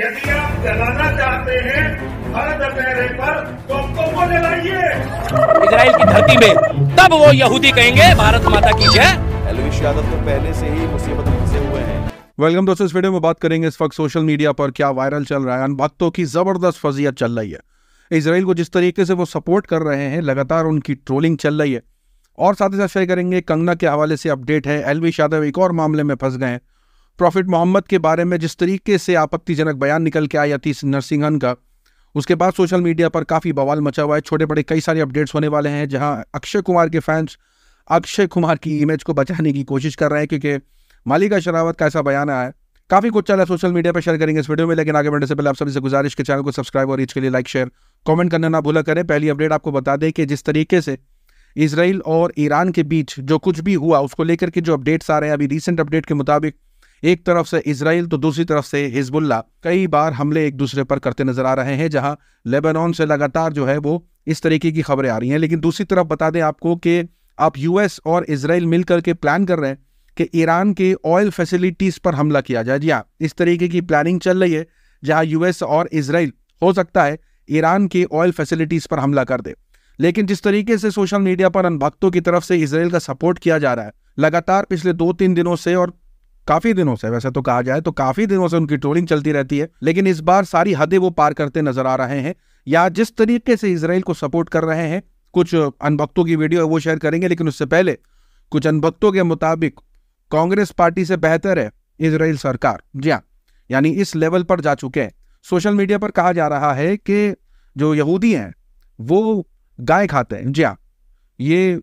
यदि आप जलाना चाहते हैं भारत दशहरे पर दोस्तों को जलाइए इसराइल की धरती में तब वो यहूदी कहेंगे भारत माता की जय अलविश यादव तो पहले से ही मुसीबत में फंसे हुए हैं वेलकम दोस्तों इस वीडियो में बात करेंगे इस वक्त सोशल मीडिया पर क्या वायरल चल रहा है अन बातों की ज़बरदस्त फजीयत चल रही है इसराइल को जिस तरीके से वो सपोर्ट कर रहे हैं लगातार उनकी ट्रोलिंग चल रही है और साथ ही साथ शेयर करेंगे कंगना के हवाले से अपडेट है एलवी यादव एक और मामले में फंस गए हैं प्रॉफिट मोहम्मद के बारे में जिस तरीके से आपत्तिजनक बयान निकल के आया तीस नरसिंहन का उसके बाद सोशल मीडिया पर काफ़ी बवाल मचा हुआ है छोटे बड़े कई सारे अपडेट्स होने वाले हैं जहां अक्षय कुमार के फैंस अक्षय कुमार की इमेज को बचाने की कोशिश कर रहे हैं क्योंकि मालिका शरावत का ऐसा बयान आया है काफ़ी कुछ चला सोशल मीडिया पर शेयर करेंगे इस वीडियो में लेकिन आगे बढ़ने से पहले आप सभी से गुजारिश के चैनल को सब्सक्राइब और इसके लिए लाइक शेयर कमेंट करना ना भूला करें पहली अपडेट आपको बता दें कि जिस तरीके से इसराइल और ईरान के बीच जो कुछ भी हुआ उसको लेकर के जो अपडेट्स आ रहे हैं अभी रिसेंट अपडेट के मुताबिक एक तरफ से इसराइल तो दूसरी तरफ से हिजबुल्ला कई बार हमले एक दूसरे पर करते नजर आ रहे हैं जहां लेबनान से लगातार जो है वो इस तरीके की खबरें आ रही हैं लेकिन दूसरी तरफ बता दें आपको कि आप यूएस और इसराइल मिलकर के प्लान कर रहे हैं कि ईरान के ऑयल फैसिलिटीज़ पर हमला किया जाए जी हाँ इस तरीके की प्लानिंग चल रही है जहाँ यूएस और इसराइल हो सकता है ईरान के ऑयल फैसिलिटीज़ पर हमला कर दे लेकिन जिस तरीके से सोशल मीडिया पर अनभक्तों की तरफ से इसराइल का सपोर्ट किया जा रहा है लगातार पिछले दो तीन दिनों से और काफी दिनों से वैसे तो कहा जाए तो काफी दिनों से उनकी ट्रोलिंग चलती रहती है लेकिन इस बार सारी हदें वो पार करते नजर आ रहे हैं या जिस तरीके से इसराइल को सपोर्ट कर रहे हैं कुछ अनभक्तों की वीडियो है वो शेयर करेंगे लेकिन उससे पहले कुछ अनभक्तों के मुताबिक कांग्रेस पार्टी से बेहतर है इसराइल सरकार जी हाँ यानी इस लेवल पर जा चुके हैं सोशल मीडिया पर कहा जा रहा है कि जो यहूदी हैं वो गाय खाते हैं जी हाँ ये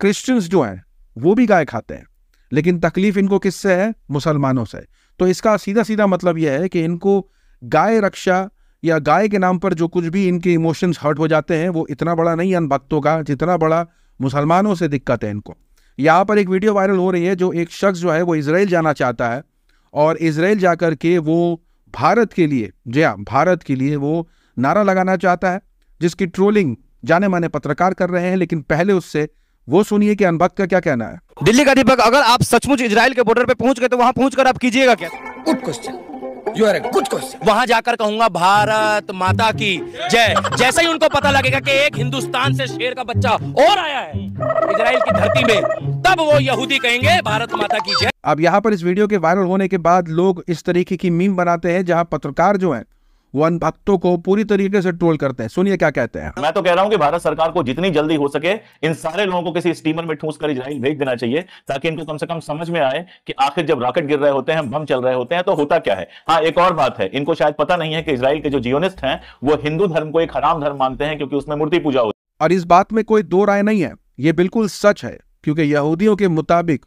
क्रिश्चियंस जो हैं वो भी गाय खाते हैं लेकिन तकलीफ इनको किससे है मुसलमानों से तो इसका सीधा सीधा मतलब यह है कि इनको गाय रक्षा या गाय के नाम पर जो कुछ भी इनके इमोशंस हर्ट हो जाते हैं वो इतना बड़ा नहीं अन भक्तों का जितना बड़ा मुसलमानों से दिक्कत है इनको यहाँ पर एक वीडियो वायरल हो रही है जो एक शख्स जो है वो इसराइल जाना चाहता है और इसराइल जा कर के वो भारत के लिए जी हाँ भारत के लिए वो नारा लगाना चाहता है जिसकी ट्रोलिंग जाने माने पत्रकार कर रहे हैं लेकिन पहले उससे वो सुनिए कि अनबक का क्या कहना है दिल्ली का दीपक अगर आप सचमुच इसराइल के बॉर्डर पे पहुंच गए तो वहां पहुंचकर आप कीजिएगा क्या good question you are good question वहां जाकर कहूंगा भारत माता की जय जैसे ही उनको पता लगेगा कि एक हिंदुस्तान से शेर का बच्चा और आया है इसराइल की धरती में तब वो यहूदी कहेंगे भारत माता की जय अब यहाँ पर इस वीडियो के वायरल होने के बाद लोग इस तरीके की मीम बनाते हैं जहाँ पत्रकार जो है वो भक्तों को पूरी तरीके से ट्रोल करते हैं सुनिए क्या कहते हैं मैं तो कह रहा हूँ कि भारत सरकार को जितनी जल्दी हो सके इन सारे लोगों को किसी स्टीमर में ठूस कर इजराइल भेज देना चाहिए ताकि इनको कम से कम समझ में आए कि आखिर जब रॉकेट गिर रहे होते हैं बम चल रहे होते हैं तो होता क्या है हाँ एक और बात है इनको शायद पता नहीं है कि इसराइल के जो जियोनिस्ट हैं वो हिंदू धर्म को एक हराम धर्म मानते हैं क्योंकि उसमें मूर्ति पूजा होती है और इस बात में कोई दो राय नहीं है ये बिल्कुल सच है क्योंकि यहूदियों के मुताबिक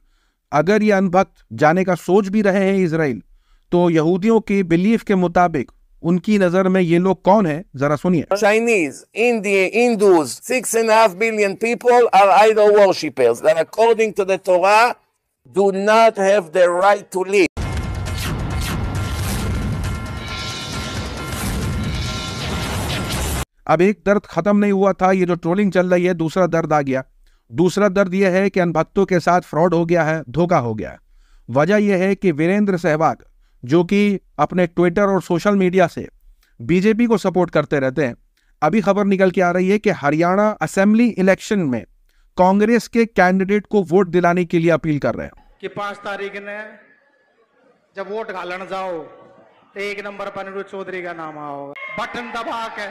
अगर ये अनभक्त जाने का सोच भी रहे हैं इसराइल तो यहूदियों के बिलीफ के मुताबिक उनकी नजर में ये लोग कौन है जरा सुनिए Chinese Indian Hindus six and half billion people are idol worshippers that according to the do not have the right to live अब एक दर्द खत्म नहीं हुआ था ये जो ट्रोलिंग चल रही है दूसरा दर्द आ गया दूसरा दर्द यह है कि अनभक्तों के साथ फ्रॉड हो गया है धोखा हो गया है वजह यह है कि वीरेंद्र सहवाग जो कि अपने ट्विटर और सोशल मीडिया से बीजेपी को सपोर्ट करते रहते हैं अभी खबर निकल के आ रही है कि हरियाणा असेंबली इलेक्शन में कांग्रेस के कैंडिडेट को वोट दिलाने के लिए अपील कर रहे हैं कि पांच तारीख ने जब वोट घालन जाओ तो एक नंबर पर अनिरुद्ध चौधरी का नाम आओ बटन दबा के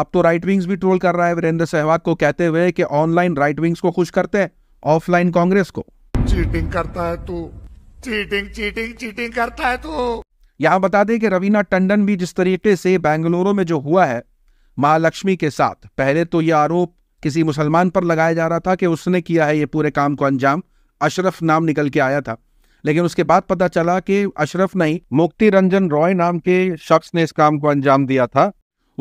अब तो राइट विंग्स भी ट्रोल कर रहा है वीरेंद्र सहवाग को कहते हुए कि ऑनलाइन राइट विंग्स को खुश करते हैं ऑफलाइन कांग्रेस को चीटिंग करता है तू तो चीटिंग चीटिंग चीटिंग करता है तू यहाँ बता दें कि रवीना टंडन भी जिस तरीके से बेंगलुरु में जो हुआ है महालक्ष्मी के साथ पहले तो यह आरोप किसी मुसलमान पर लगाया जा रहा था कि उसने किया है ये पूरे काम को अंजाम अशरफ नाम निकल के आया था लेकिन उसके बाद पता चला कि अशरफ नहीं मुक्ति रंजन रॉय नाम के शख्स ने इस काम को अंजाम दिया था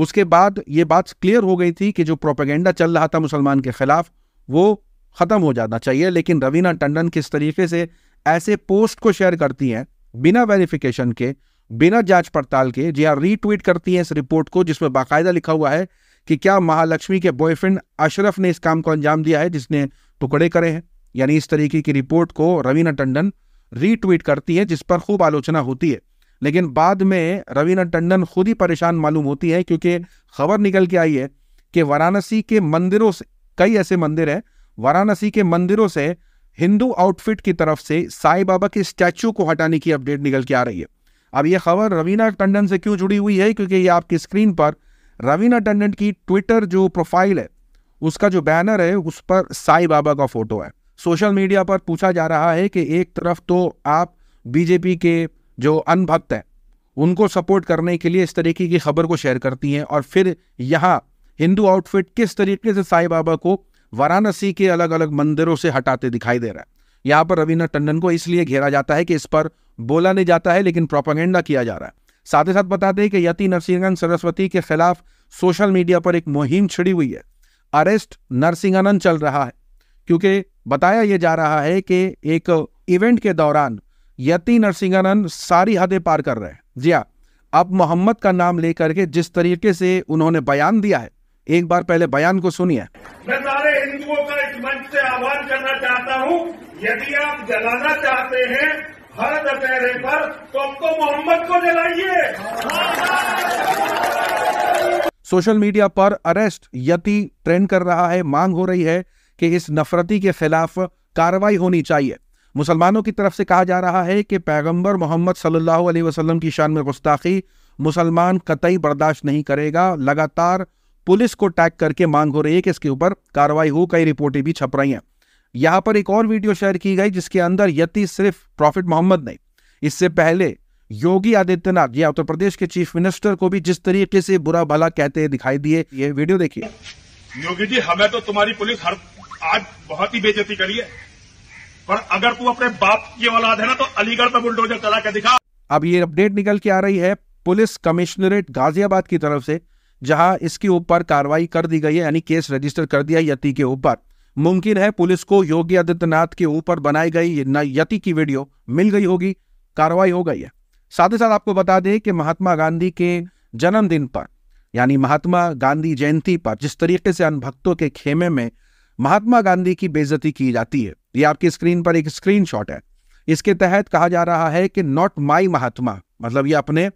उसके बाद ये बात क्लियर हो गई थी कि जो प्रोपेगेंडा चल रहा था मुसलमान के खिलाफ वो ख़त्म हो जाना चाहिए लेकिन रवीना टंडन किस तरीके से ऐसे पोस्ट को शेयर करती हैं बिना वेरिफिकेशन के बिना जांच पड़ताल के जी हाँ रीट्वीट करती हैं इस रिपोर्ट को जिसमें बाकायदा लिखा हुआ है कि क्या महालक्ष्मी के बॉयफ्रेंड अशरफ ने इस काम को अंजाम दिया है जिसने टुकड़े करे हैं यानी इस तरीके की रिपोर्ट को रवीना टंडन रीट्वीट करती है जिस पर खूब आलोचना होती है लेकिन बाद में रवीना टंडन खुद ही परेशान मालूम होती है क्योंकि खबर निकल के आई है कि वाराणसी के मंदिरों से कई ऐसे मंदिर हैं वाराणसी के मंदिरों से हिंदू आउटफिट की तरफ से साई बाबा के स्टैचू को हटाने की अपडेट निकल के आ रही है अब यह खबर रवीना टंडन से क्यों जुड़ी हुई है क्योंकि ये आपकी स्क्रीन पर रवीना टंडन की ट्विटर जो प्रोफाइल है उसका जो बैनर है उस पर साई बाबा का फोटो है सोशल मीडिया पर पूछा जा रहा है कि एक तरफ तो आप बीजेपी के जो अनभक्त हैं उनको सपोर्ट करने के लिए इस तरीके की खबर को शेयर करती हैं और फिर यहाँ हिंदू आउटफिट किस तरीके से साई बाबा को वाराणसी के अलग अलग मंदिरों से हटाते दिखाई दे रहा है यहां पर रविन्द्र टंडन को इसलिए घेरा जाता है कि इस पर बोला नहीं जाता है लेकिन प्रोपागेंडा किया जा रहा है साथ ही साथ बताते हैं कि यति नरसिंहानंद सरस्वती के खिलाफ सोशल मीडिया पर एक मुहिम छिड़ी हुई है अरेस्ट नरसिंहानंद चल रहा है क्योंकि बताया यह जा रहा है कि एक इवेंट के दौरान यति नरसिंहानंद सारी हदें पार कर रहे हैं जी हाँ अब मोहम्मद का नाम लेकर के जिस तरीके से उन्होंने बयान दिया है एक बार पहले बयान को सुनिए मैं सारे हिंदुओं का इस मंच से आह्वान करना चाहता हूँ यदि आप जलाना चाहते हैं हर दशहरे पर तो अब तो मोहम्मद को जलाइए सोशल मीडिया पर अरेस्ट यति ट्रेंड कर रहा है मांग हो रही है कि इस नफरती के खिलाफ कार्रवाई होनी चाहिए मुसलमानों की तरफ से कहा जा रहा है कि पैगंबर मोहम्मद सल्लल्लाहु अलैहि वसल्लम की शान में गुस्ताखी मुसलमान कतई बर्दाश्त नहीं करेगा लगातार पुलिस को टैग करके मांग हो रही है कि इसके ऊपर कार्रवाई हो कई रिपोर्टें भी छप रही हैं यहाँ पर एक और वीडियो शेयर की गई जिसके अंदर यति सिर्फ प्रॉफिट मोहम्मद नहीं इससे पहले योगी आदित्यनाथ या उत्तर प्रदेश के चीफ मिनिस्टर को भी जिस तरीके से बुरा भला कहते दिखाई दिए ये वीडियो देखिए योगी जी हमें तो तुम्हारी पुलिस हर आज बहुत ही बेजती करी है पर अगर तू अपने बाप की औलाद है ना तो अलीगढ़ में बुलडोजर चला के दिखा अब ये अपडेट निकल के आ रही है पुलिस कमिश्नरेट गाजियाबाद की तरफ से जहां इसके ऊपर कार्रवाई कर दी गई है यानी केस रजिस्टर कर दिया यति के ऊपर मुमकिन है पुलिस को योगी आदित्यनाथ के ऊपर बनाई गई यति की वीडियो मिल गई होगी कार्रवाई हो गई है साथ ही साथ आपको बता दें कि महात्मा गांधी के जन्मदिन पर यानी महात्मा गांधी जयंती पर जिस तरीके से अनभक्तों के खेमे में महात्मा गांधी की बेजती की जाती है ये आपकी स्क्रीन पर एक स्क्रीनशॉट है इसके तहत कहा जा रहा है कि नॉट माई महात्मा मतलब ये अपने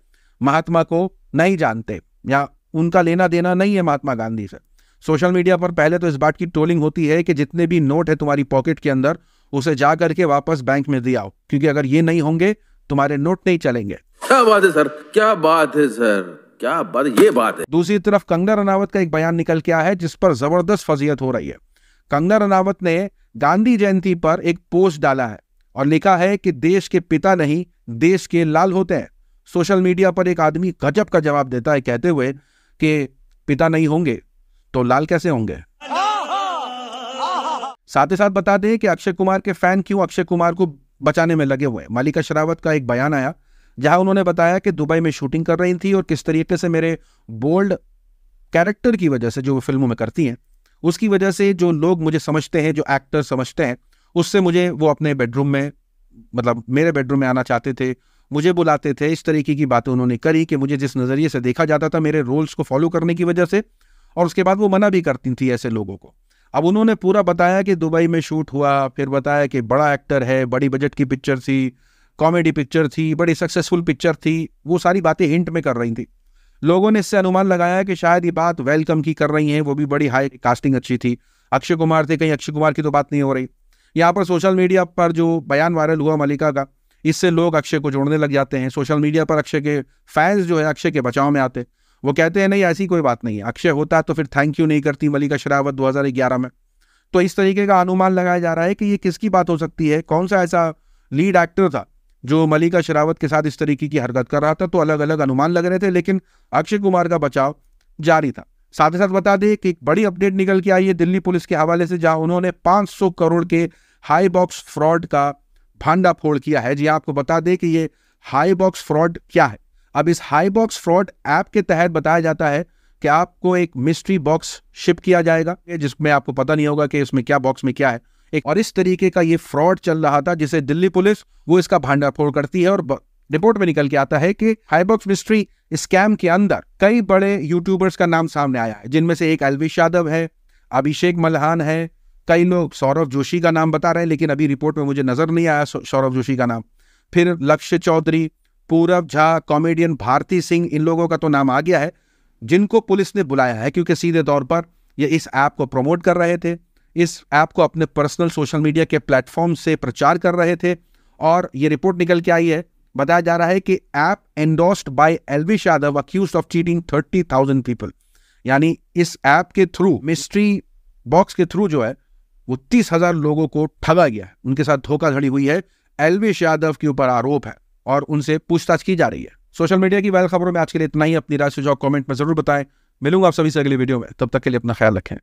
महात्मा को नहीं जानते या उनका लेना देना नहीं है महात्मा गांधी से सोशल मीडिया पर पहले तो इस बात की ट्रोलिंग होती है कि जितने भी नोट है तुम्हारी पॉकेट के अंदर उसे जा करके वापस बैंक में दे आओ क्योंकि अगर ये नहीं होंगे तुम्हारे नोट नहीं चलेंगे क्या बात है सर क्या बात है सर क्या बात ये बात है दूसरी तरफ कंगना रनावत का एक बयान निकल के आया है जिस पर जबरदस्त फजीयत हो रही है कंगना रनावत ने गांधी जयंती पर एक पोस्ट डाला है और लिखा है कि देश के पिता नहीं देश के लाल होते हैं सोशल मीडिया पर एक आदमी गजब का जवाब देता है कहते हुए के पिता नहीं होंगे तो लाल कैसे होंगे साथ ही साथ बताते हैं कि अक्षय कुमार के फैन क्यों अक्षय कुमार को बचाने में लगे हुए मालिका शरावत का एक बयान आया जहां उन्होंने बताया कि दुबई में शूटिंग कर रही थी और किस तरीके से मेरे बोल्ड कैरेक्टर की वजह से जो वो फिल्मों में करती हैं उसकी वजह से जो लोग मुझे समझते हैं जो एक्टर समझते हैं उससे मुझे वो अपने बेडरूम में मतलब मेरे बेडरूम में आना चाहते थे मुझे बुलाते थे इस तरीके की बातें उन्होंने करी कि मुझे जिस नज़रिए से देखा जाता था मेरे रोल्स को फॉलो करने की वजह से और उसके बाद वो मना भी करती थी ऐसे लोगों को अब उन्होंने पूरा बताया कि दुबई में शूट हुआ फिर बताया कि बड़ा एक्टर है बड़ी बजट की पिक्चर थी कॉमेडी पिक्चर थी बड़ी सक्सेसफुल पिक्चर थी वो सारी बातें हिंट में कर रही थी लोगों ने इससे अनुमान लगाया कि शायद ये बात वेलकम की कर रही हैं वो भी बड़ी हाई कास्टिंग अच्छी थी अक्षय कुमार थे कहीं अक्षय कुमार की तो बात नहीं हो रही यहाँ पर सोशल मीडिया पर जो बयान वायरल हुआ मलिका का इससे लोग अक्षय को जोड़ने लग जाते हैं सोशल मीडिया पर अक्षय के फैंस जो है अक्षय के बचाव में आते वो कहते हैं नहीं ऐसी कोई बात नहीं है अक्षय होता तो फिर थैंक यू नहीं करती मलिका शरावत दो में तो इस तरीके का अनुमान लगाया जा रहा है कि ये किसकी बात हो सकती है कौन सा ऐसा लीड एक्टर था जो मलिका शरावत के साथ इस तरीके की हरकत कर रहा था तो अलग अलग अनुमान लग रहे थे लेकिन अक्षय कुमार का बचाव जारी था साथ ही साथ बता दें कि एक बड़ी अपडेट निकल के आई है दिल्ली पुलिस के हवाले से जहां उन्होंने 500 करोड़ के हाई बॉक्स फ्रॉड का फांडा फोड़ किया है जी हाँ, आपको बता दें कि ये हाई बॉक्स फ्रॉड क्या है अब इस हाई बॉक्स फ्रॉड ऐप के तहत बताया जाता है कि आपको एक मिस्ट्री बॉक्स शिप किया जाएगा जिसमें आपको पता नहीं होगा कि इसमें क्या बॉक्स में क्या है एक और इस तरीके का ये फ्रॉड चल रहा था जिसे दिल्ली पुलिस वो इसका भांडाफोड़ करती है और रिपोर्ट में निकल के आता है कि हाईबॉक्स मिस्ट्री स्कैम के अंदर कई बड़े यूट्यूबर्स का नाम सामने आया है जिनमें से एक अलविश यादव है अभिषेक मल्हान है कई लोग सौरभ जोशी का नाम बता रहे हैं लेकिन अभी रिपोर्ट में मुझे नज़र नहीं आया सौरभ जोशी का नाम फिर लक्ष्य चौधरी पूरब झा कॉमेडियन भारती सिंह इन लोगों का तो नाम आ गया है जिनको पुलिस ने बुलाया है क्योंकि सीधे तौर पर ये इस ऐप को प्रमोट कर रहे थे इस ऐप को अपने पर्सनल सोशल मीडिया के प्लेटफॉर्म से प्रचार कर रहे थे और ये रिपोर्ट निकल के आई है बताया जा रहा है कि app endorsed by Elvish Yadav accused of cheating thirty thousand people यानी इस ऐप के थ्रू मिस्ट्री बॉक्स के थ्रू जो है वो तीस हजार लोगों को ठगा गया है उनके साथ धोखाधड़ी हुई है एलवेश यादव के ऊपर आरोप है और उनसे पूछताछ की जा रही है सोशल मीडिया की वायरल खबरों में आज के लिए इतना ही अपनी राय सुझाव कमेंट में जरूर बताएं मिलूंगा आप सभी से अगले वीडियो में तब तक के लिए अपना ख्याल रखें